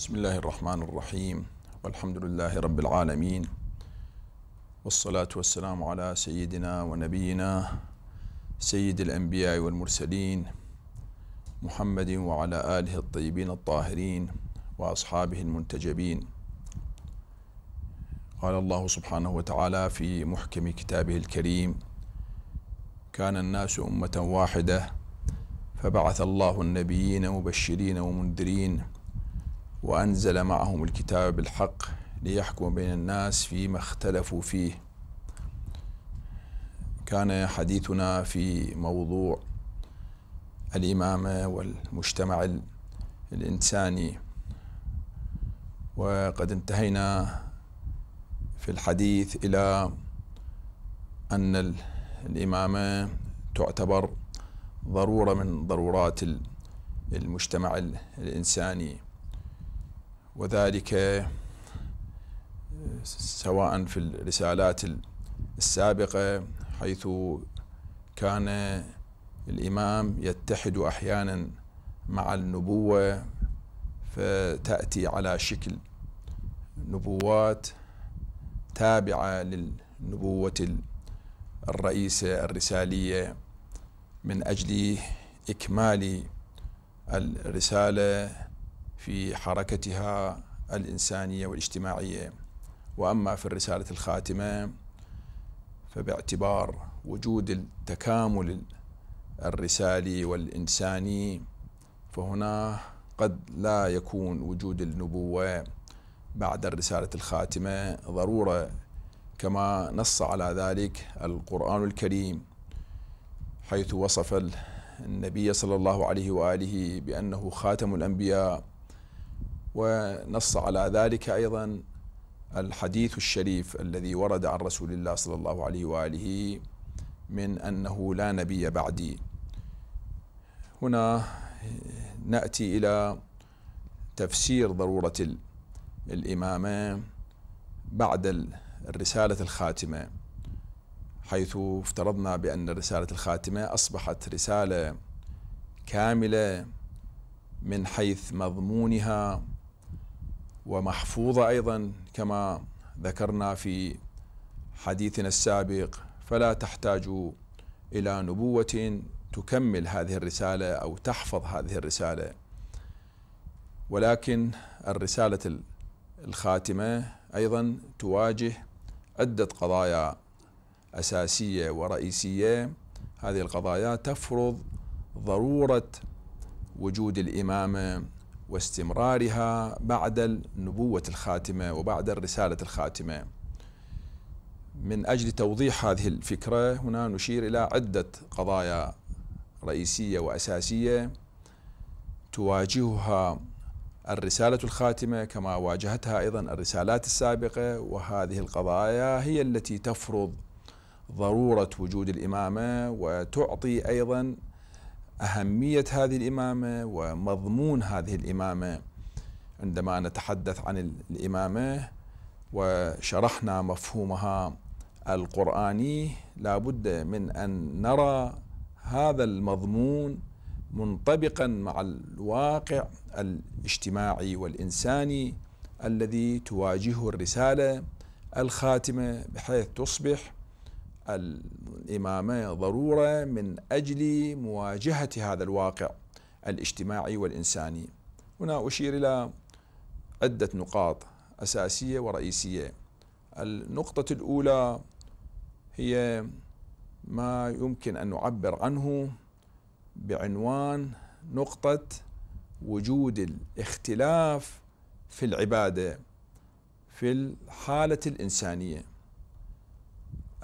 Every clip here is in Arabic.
بسم الله الرحمن الرحيم والحمد لله رب العالمين والصلاة والسلام على سيدنا ونبينا سيد الأنبياء والمرسلين محمد وعلى آله الطيبين الطاهرين وأصحابه المنتجبين قال الله سبحانه وتعالى في محكم كتابه الكريم كان الناس أمة واحدة فبعث الله النبيين مبشرين ومنذرين وأنزل معهم الكتاب بالحق ليحكم بين الناس فيما اختلفوا فيه كان حديثنا في موضوع الإمامة والمجتمع الإنساني وقد انتهينا في الحديث إلى أن الإمامة تعتبر ضرورة من ضرورات المجتمع الإنساني وذلك آه، سواء في الرسالات السابقة حيث كان الإمام يتحد أحيانا مع النبوة فتأتي على شكل نبوات تابعة للنبوة الرئيسة الرسالية من أجل إكمال الرسالة في حركتها الإنسانية والاجتماعية وأما في الرسالة الخاتمة فباعتبار وجود التكامل الرسالي والإنساني فهنا قد لا يكون وجود النبوة بعد الرسالة الخاتمة ضرورة كما نص على ذلك القرآن الكريم حيث وصف النبي صلى الله عليه وآله بأنه خاتم الأنبياء ونص على ذلك أيضا الحديث الشريف الذي ورد عن رسول الله صلى الله عليه وآله من أنه لا نبي بعدي هنا نأتي إلى تفسير ضرورة الإمامة بعد الرسالة الخاتمة حيث افترضنا بأن رسالة الخاتمة أصبحت رسالة كاملة من حيث مضمونها ومحفوظة أيضا كما ذكرنا في حديثنا السابق فلا تحتاج إلى نبوة تكمل هذه الرسالة أو تحفظ هذه الرسالة ولكن الرسالة الخاتمة أيضا تواجه عدة قضايا أساسية ورئيسية هذه القضايا تفرض ضرورة وجود الإمامة واستمرارها بعد النبوة الخاتمة وبعد الرسالة الخاتمة من أجل توضيح هذه الفكرة هنا نشير إلى عدة قضايا رئيسية وأساسية تواجهها الرسالة الخاتمة كما واجهتها أيضا الرسالات السابقة وهذه القضايا هي التي تفرض ضرورة وجود الإمامة وتعطي أيضا أهمية هذه الإمامة ومضمون هذه الإمامة عندما نتحدث عن الإمامة وشرحنا مفهومها القرآني لا بد من أن نرى هذا المضمون منطبقا مع الواقع الاجتماعي والإنساني الذي تواجهه الرسالة الخاتمة بحيث تصبح الامامه ضروره من اجل مواجهه هذا الواقع الاجتماعي والانساني. هنا اشير الى عده نقاط اساسيه ورئيسيه. النقطه الاولى هي ما يمكن ان نعبر عنه بعنوان نقطه وجود الاختلاف في العباده في الحاله الانسانيه.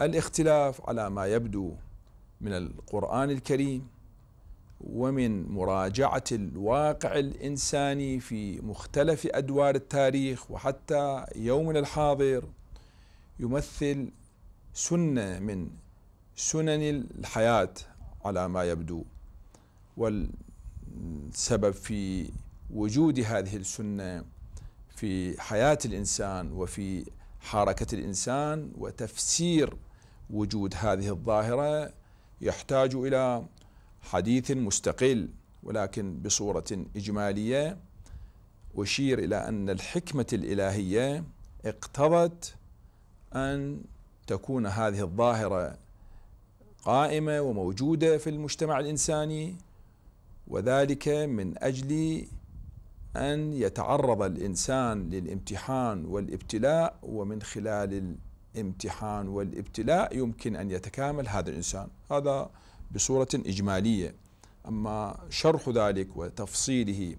الاختلاف على ما يبدو من القرآن الكريم ومن مراجعة الواقع الإنساني في مختلف أدوار التاريخ وحتى يومنا الحاضر يمثل سنة من سنن الحياة على ما يبدو والسبب في وجود هذه السنة في حياة الإنسان وفي حركة الإنسان وتفسير وجود هذه الظاهرة يحتاج إلى حديث مستقل ولكن بصورة إجمالية أشير إلى أن الحكمة الإلهية اقتضت أن تكون هذه الظاهرة قائمة وموجودة في المجتمع الإنساني وذلك من أجل أن يتعرض الإنسان للامتحان والابتلاء ومن خلال الامتحان والابتلاء يمكن أن يتكامل هذا الإنسان هذا بصورة إجمالية أما شرح ذلك وتفصيله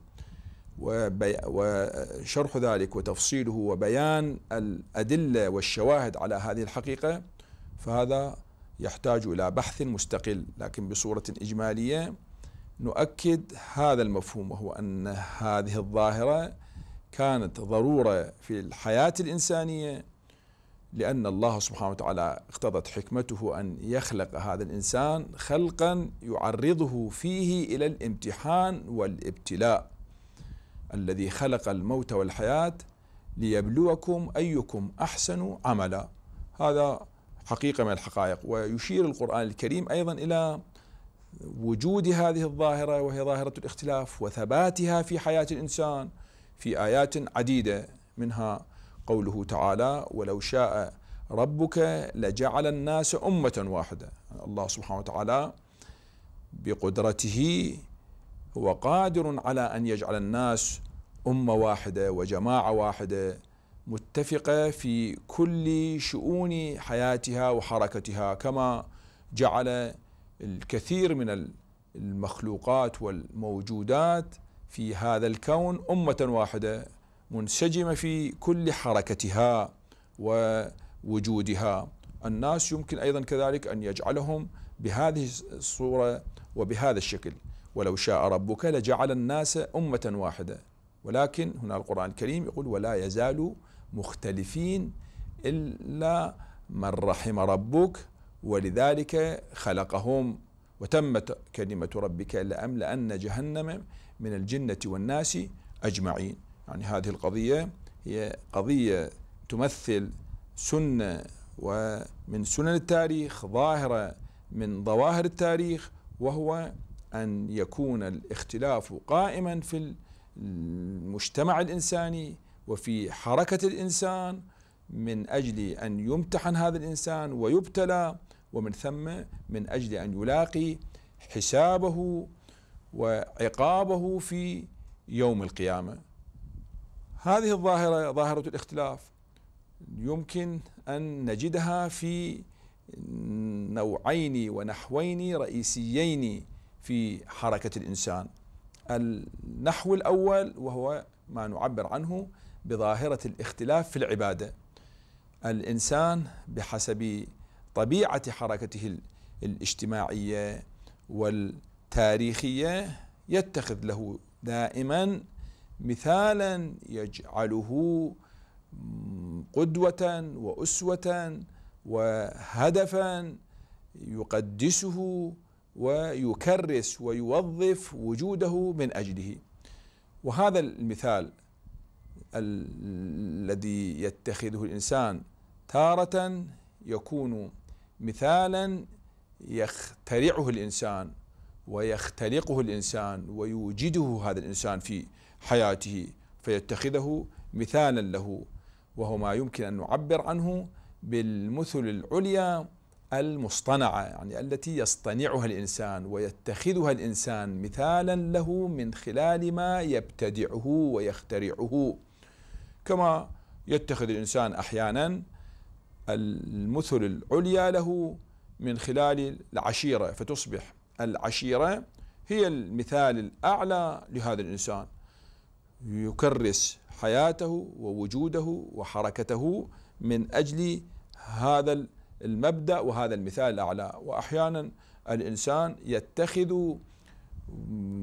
وشرح ذلك وتفصيله وبيان الأدلة والشواهد على هذه الحقيقة فهذا يحتاج إلى بحث مستقل لكن بصورة إجمالية نؤكد هذا المفهوم وهو أن هذه الظاهرة كانت ضرورة في الحياة الإنسانية لأن الله سبحانه وتعالى اقتضت حكمته أن يخلق هذا الإنسان خلقا يعرضه فيه إلى الامتحان والابتلاء الذي خلق الموت والحياة ليبلوكم أيكم أحسن عملا هذا حقيقة من الحقائق ويشير القرآن الكريم أيضا إلى وجود هذه الظاهرة وهي ظاهرة الاختلاف وثباتها في حياة الإنسان في آيات عديدة منها قوله تعالى ولو شاء ربك لجعل الناس أمة واحدة الله سبحانه وتعالى بقدرته هو قادر على أن يجعل الناس أمة واحدة وجماعة واحدة متفقة في كل شؤون حياتها وحركتها كما جعل الكثير من المخلوقات والموجودات في هذا الكون أمة واحدة منسجمه في كل حركتها ووجودها الناس يمكن ايضا كذلك ان يجعلهم بهذه الصوره وبهذا الشكل ولو شاء ربك لجعل الناس امه واحده ولكن هنا القران الكريم يقول ولا يزالوا مختلفين الا من رحم ربك ولذلك خلقهم وتمت كلمه ربك لاملان جهنم من الجنه والناس اجمعين يعني هذه القضية هي قضية تمثل سنة ومن سنن التاريخ ظاهرة من ظواهر التاريخ وهو أن يكون الاختلاف قائما في المجتمع الإنساني وفي حركة الإنسان من أجل أن يمتحن هذا الإنسان ويبتلى ومن ثم من أجل أن يلاقي حسابه وعقابه في يوم القيامه هذه الظاهرة ظاهرة الاختلاف يمكن أن نجدها في نوعين ونحوين رئيسيين في حركة الإنسان النحو الأول وهو ما نعبر عنه بظاهرة الاختلاف في العبادة الإنسان بحسب طبيعة حركته الاجتماعية والتاريخية يتخذ له دائما مثالا يجعله قدوة وأسوة وهدفا يقدسه ويكرس ويوظف وجوده من أجله وهذا المثال الذي يتخذه الإنسان تارة يكون مثالا يخترعه الإنسان ويختلقه الإنسان ويوجده هذا الإنسان في حياته فيتخذه مثالا له وهو ما يمكن ان نعبر عنه بالمثل العليا المصطنعه يعني التي يصطنعها الانسان ويتخذها الانسان مثالا له من خلال ما يبتدعه ويخترعه كما يتخذ الانسان احيانا المثل العليا له من خلال العشيره فتصبح العشيره هي المثال الاعلى لهذا الانسان يكرس حياته ووجوده وحركته من اجل هذا المبدا وهذا المثال الاعلى واحيانا الانسان يتخذ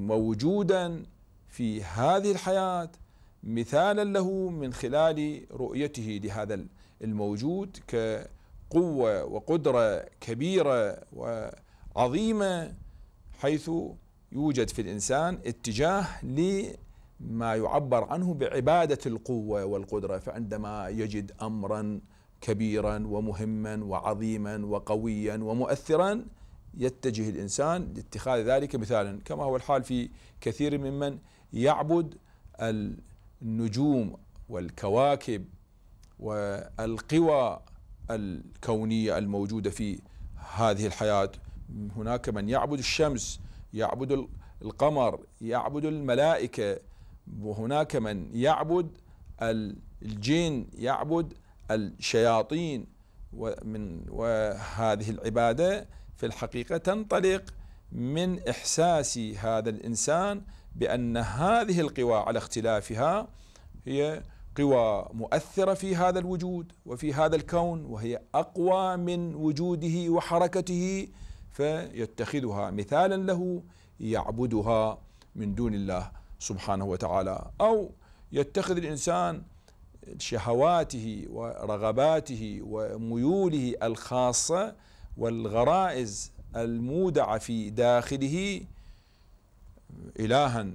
موجودا في هذه الحياه مثالا له من خلال رؤيته لهذا الموجود كقوه وقدره كبيره وعظيمه حيث يوجد في الانسان اتجاه ل ما يعبر عنه بعباده القوه والقدره فعندما يجد امرا كبيرا ومهما وعظيما وقويا ومؤثرا يتجه الانسان لاتخاذ ذلك مثالا كما هو الحال في كثير ممن يعبد النجوم والكواكب والقوى الكونيه الموجوده في هذه الحياه هناك من يعبد الشمس يعبد القمر يعبد الملائكه وهناك من يعبد الجن يعبد الشياطين ومن وهذه العبادة في الحقيقة تنطلق من إحساس هذا الإنسان بأن هذه القوى على اختلافها هي قوى مؤثرة في هذا الوجود وفي هذا الكون وهي أقوى من وجوده وحركته فيتخذها مثالا له يعبدها من دون الله سبحانه وتعالى أو يتخذ الإنسان شهواته ورغباته وميوله الخاصة والغرائز المودعة في داخله إلها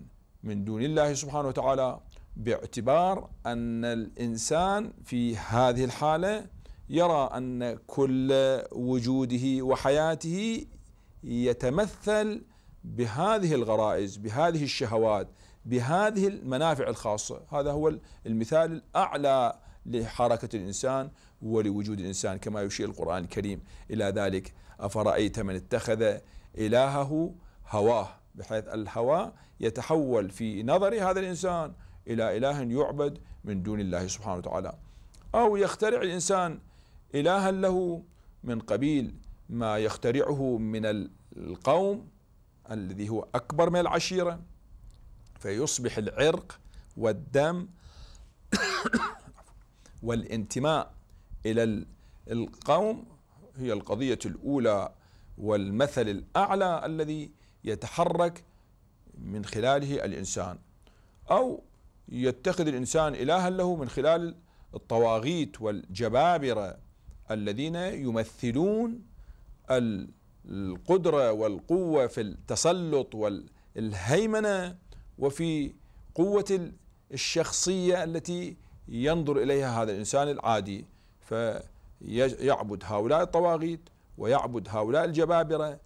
من دون الله سبحانه وتعالى باعتبار أن الإنسان في هذه الحالة يرى أن كل وجوده وحياته يتمثل بهذه الغرائز بهذه الشهوات بهذه المنافع الخاصة هذا هو المثال الأعلى لحركة الإنسان ولوجود الإنسان كما يشير القرآن الكريم إلى ذلك أفرأيت من اتخذ إلهه هواه بحيث الهوى يتحول في نظر هذا الإنسان إلى إله يعبد من دون الله سبحانه وتعالى أو يخترع الإنسان إلها له من قبيل ما يخترعه من القوم الذي هو أكبر من العشيرة فيصبح العرق والدم والانتماء إلى القوم هي القضية الأولى والمثل الأعلى الذي يتحرك من خلاله الإنسان أو يتخذ الإنسان إلها له من خلال الطواغيت والجبابرة الذين يمثلون القدرة والقوة في التسلط والهيمنة وفي قوة الشخصية التي ينظر إليها هذا الإنسان العادي فيعبد هؤلاء الطواغيت ويعبد هؤلاء الجبابرة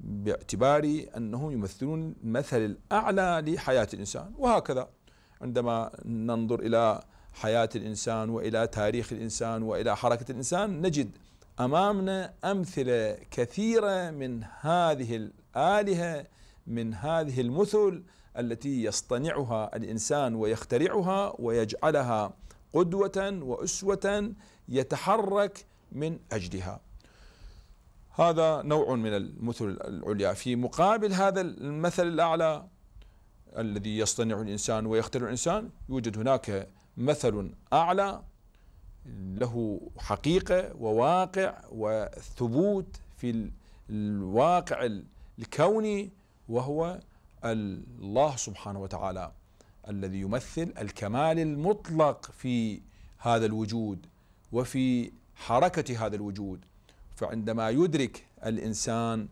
باعتبار أنهم يمثلون المثل الأعلى لحياة الإنسان وهكذا عندما ننظر إلى حياة الإنسان وإلى تاريخ الإنسان وإلى حركة الإنسان نجد أمامنا أمثلة كثيرة من هذه الآلهة من هذه المثل التي يصطنعها الانسان ويخترعها ويجعلها قدوه واسوه يتحرك من اجلها. هذا نوع من المثل العليا، في مقابل هذا المثل الاعلى الذي يصطنع الانسان ويخترع الانسان يوجد هناك مثل اعلى له حقيقه وواقع وثبوت في الواقع الكوني وهو الله سبحانه وتعالى الذي يمثل الكمال المطلق في هذا الوجود وفي حركه هذا الوجود فعندما يدرك الانسان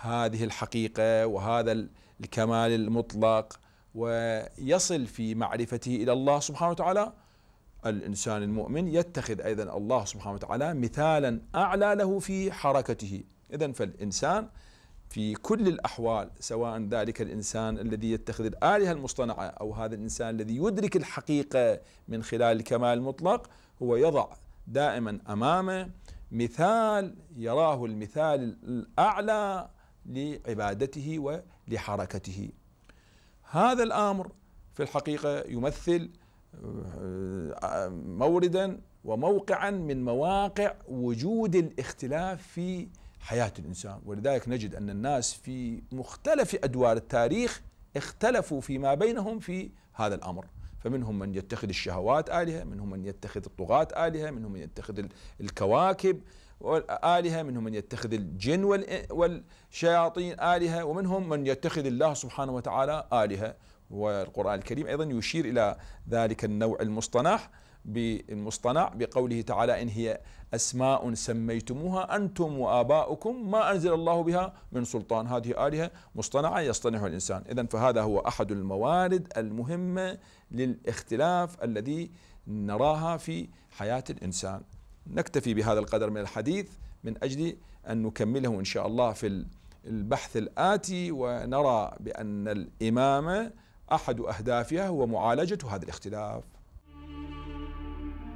هذه الحقيقه وهذا الكمال المطلق ويصل في معرفته الى الله سبحانه وتعالى الانسان المؤمن يتخذ ايضا الله سبحانه وتعالى مثالا اعلى له في حركته اذا فالانسان في كل الأحوال سواء ذلك الإنسان الذي يتخذ الآلهة المصطنعة أو هذا الإنسان الذي يدرك الحقيقة من خلال الكمال المطلق هو يضع دائما أمامه مثال يراه المثال الأعلى لعبادته ولحركته هذا الأمر في الحقيقة يمثل آه، موردا وموقعا من مواقع وجود الاختلاف في حياة الإنسان ولذلك نجد أن الناس في مختلف أدوار التاريخ اختلفوا فيما بينهم في هذا الأمر فمنهم من يتخذ الشهوات آلهة منهم من يتخذ الطغاة آلهة منهم من يتخذ الكواكب آلهة منهم من يتخذ الجن والشياطين آلهة ومنهم من يتخذ الله سبحانه وتعالى آلهة والقرآن الكريم أيضا يشير إلى ذلك النوع المصطنح بالمصطنع بقوله تعالى إن هي أسماء سميتموها أنتم وآباؤكم ما أنزل الله بها من سلطان هذه آلهة مصطنعة يصطنعها الإنسان إذا فهذا هو أحد الموارد المهمة للاختلاف الذي نراها في حياة الإنسان نكتفي بهذا القدر من الحديث من أجل أن نكمله إن شاء الله في البحث الآتي ونرى بأن الإمامة أحد أهدافها هو معالجة هذا الاختلاف